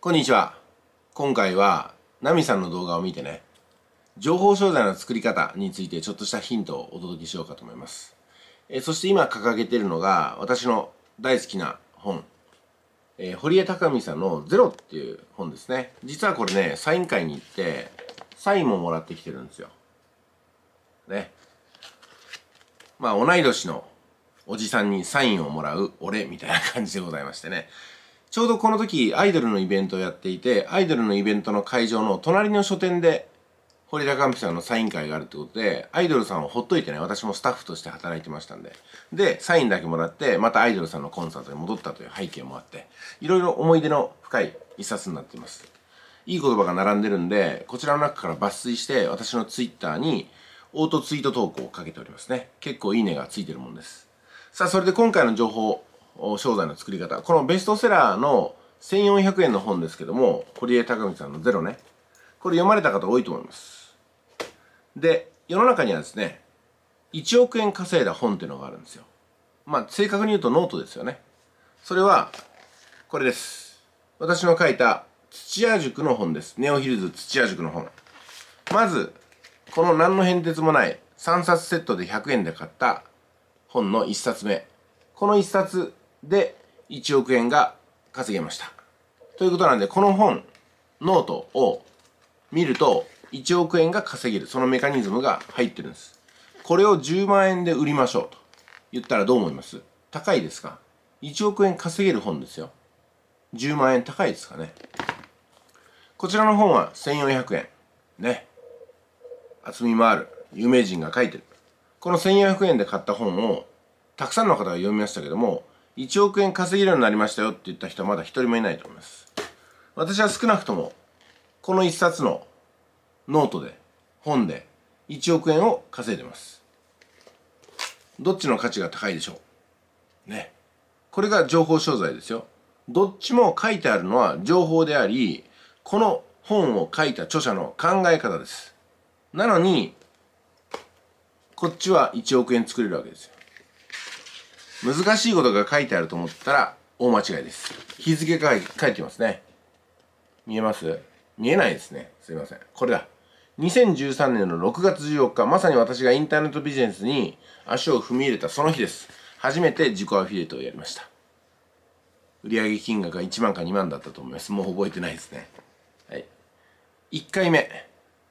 こんにちは。今回は、ナミさんの動画を見てね、情報商材の作り方についてちょっとしたヒントをお届けしようかと思います。えそして今掲げてるのが、私の大好きな本、えー、堀江貴美さんのゼロっていう本ですね。実はこれね、サイン会に行って、サインももらってきてるんですよ。ね。まあ、同い年のおじさんにサインをもらう俺みたいな感じでございましてね。ちょうどこの時アイドルのイベントをやっていてアイドルのイベントの会場の隣の書店で堀田ンプさんのサイン会があるってことでアイドルさんをほっといてね私もスタッフとして働いてましたんででサインだけもらってまたアイドルさんのコンサートに戻ったという背景もあっていろいろ思い出の深い一冊になっていますいい言葉が並んでるんでこちらの中から抜粋して私のツイッターにオートツイート投稿をかけておりますね結構いいねがついてるもんですさあそれで今回の情報商材の作り方。このベストセラーの1400円の本ですけども、堀江貴文さんのゼロね。これ読まれた方多いと思います。で、世の中にはですね、1億円稼いだ本っていうのがあるんですよ。まあ、正確に言うとノートですよね。それは、これです。私の書いた土屋塾の本です。ネオヒルズ土屋塾の本。まず、この何の変哲もない3冊セットで100円で買った本の1冊目。この1冊で、1億円が稼げました。ということなんで、この本、ノートを見ると、1億円が稼げる、そのメカニズムが入ってるんです。これを10万円で売りましょうと言ったらどう思います高いですか ?1 億円稼げる本ですよ。10万円高いですかね。こちらの本は1400円。ね。厚みもある。有名人が書いてる。この1400円で買った本をたくさんの方が読みましたけども1億円稼げるようになりましたよって言った人はまだ一人もいないと思います。私は少なくとも、この一冊のノートで、本で、1億円を稼いでます。どっちの価値が高いでしょうね。これが情報商材ですよ。どっちも書いてあるのは情報であり、この本を書いた著者の考え方です。なのに、こっちは1億円作れるわけですよ。難しいことが書いてあると思ったら大間違いです日付が書いてますね見えます見えないですねすいませんこれだ2013年の6月14日まさに私がインターネットビジネスに足を踏み入れたその日です初めて自己アフィリエイトをやりました売上金額が1万か2万だったと思いますもう覚えてないですねはい1回目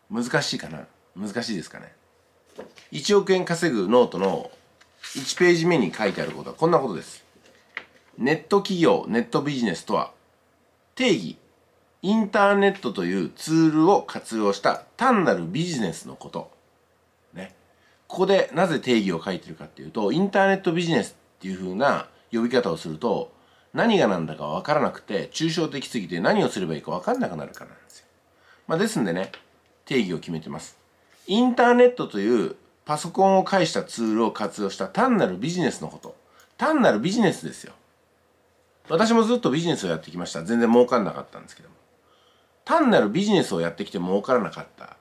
難しいかな難しいですかね1億円稼ぐノートの1ページ目に書いてあることはこんなことです。ネット企業、ネットビジネスとは、定義、インターネットというツールを活用した単なるビジネスのこと。ね。ここでなぜ定義を書いてるかっていうと、インターネットビジネスっていうふうな呼び方をすると、何が何だか分からなくて、抽象的すぎて何をすればいいか分かんなくなるからなんですよ。まあ、ですんでね、定義を決めてます。インターネットというパソコンを介したツールを活用した単なるビジネスのこと。単なるビジネスですよ。私もずっとビジネスをやってきました。全然儲かんなかったんですけども。単なるビジネスをやってきて儲からなかった。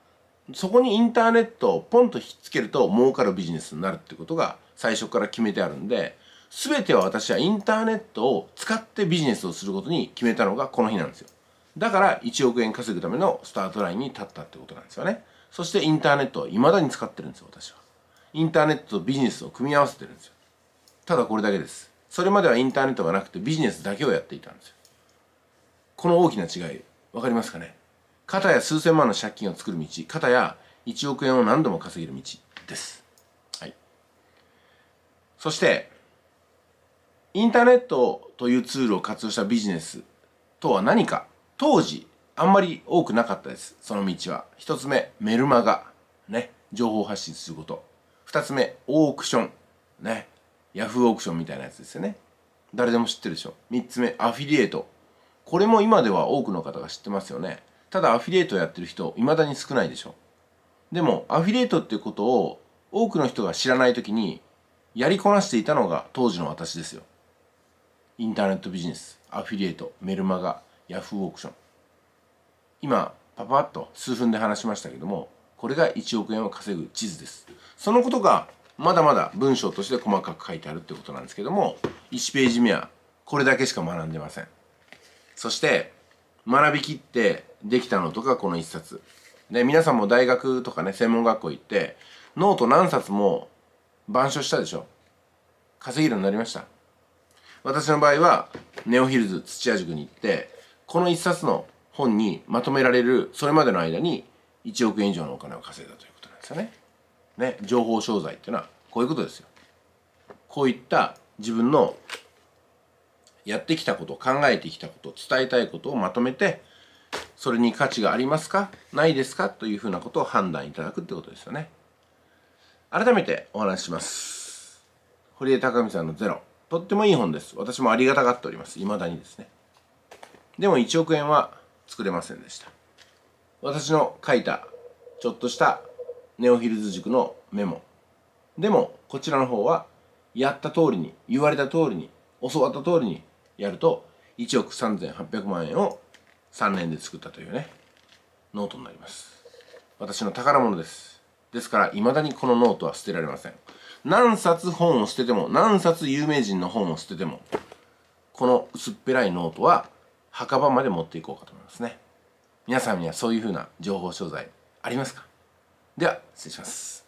そこにインターネットをポンとひっつけると儲かるビジネスになるってことが最初から決めてあるんで、全ては私はインターネットを使ってビジネスをすることに決めたのがこの日なんですよ。だから1億円稼ぐためのスタートラインに立ったってことなんですよね。そしてインターネットはいまだに使ってるんですよ私はインターネットとビジネスを組み合わせてるんですよただこれだけですそれまではインターネットがなくてビジネスだけをやっていたんですよこの大きな違いわかりますかねかたや数千万の借金を作る道かたや1億円を何度も稼げる道ですはいそしてインターネットというツールを活用したビジネスとは何か当時あんまり多くなかったです。その道は。一つ目、メルマガ。ね。情報発信すること。二つ目、オークション。ね。ヤフーオークションみたいなやつですよね。誰でも知ってるでしょ。三つ目、アフィリエイト。これも今では多くの方が知ってますよね。ただアフィリエイトやってる人、未だに少ないでしょ。でも、アフィリエイトっていうことを多くの人が知らない時に、やりこなしていたのが当時の私ですよ。インターネットビジネス、アフィリエイト、メルマガ、ヤフーオークション。今パパッと数分で話しましたけどもこれが1億円を稼ぐ地図ですそのことがまだまだ文章として細かく書いてあるってことなんですけども1ページ目はこれだけしか学んでませんそして学びきってできたのとかこの1冊で皆さんも大学とかね専門学校行ってノート何冊も板書したでしょ稼げるようになりました私の場合はネオヒルズ土屋塾に行ってこの1冊の本にまとめられるそれまでの間に1億円以上のお金を稼いだということなんですよね。ね情報商材っていうのはこういうことですよ。こういった自分のやってきたこと考えてきたこと伝えたいことをまとめてそれに価値がありますかないですかというふうなことを判断いただくってことですよね。改めてお話しします。堀江貴美さんのゼロ。とってもいい本です。私もありがたがっております。未だにですね。でも1億円は作れませんでした私の書いたちょっとしたネオヒルズ塾のメモでもこちらの方はやった通りに言われた通りに教わった通りにやると1億3800万円を3年で作ったというねノートになります私の宝物ですですから未だにこのノートは捨てられません何冊本を捨てても何冊有名人の本を捨ててもこの薄っぺらいノートは墓場まで持っていこうかと思いますね皆さんにはそういうふうな情報商材ありますかでは失礼します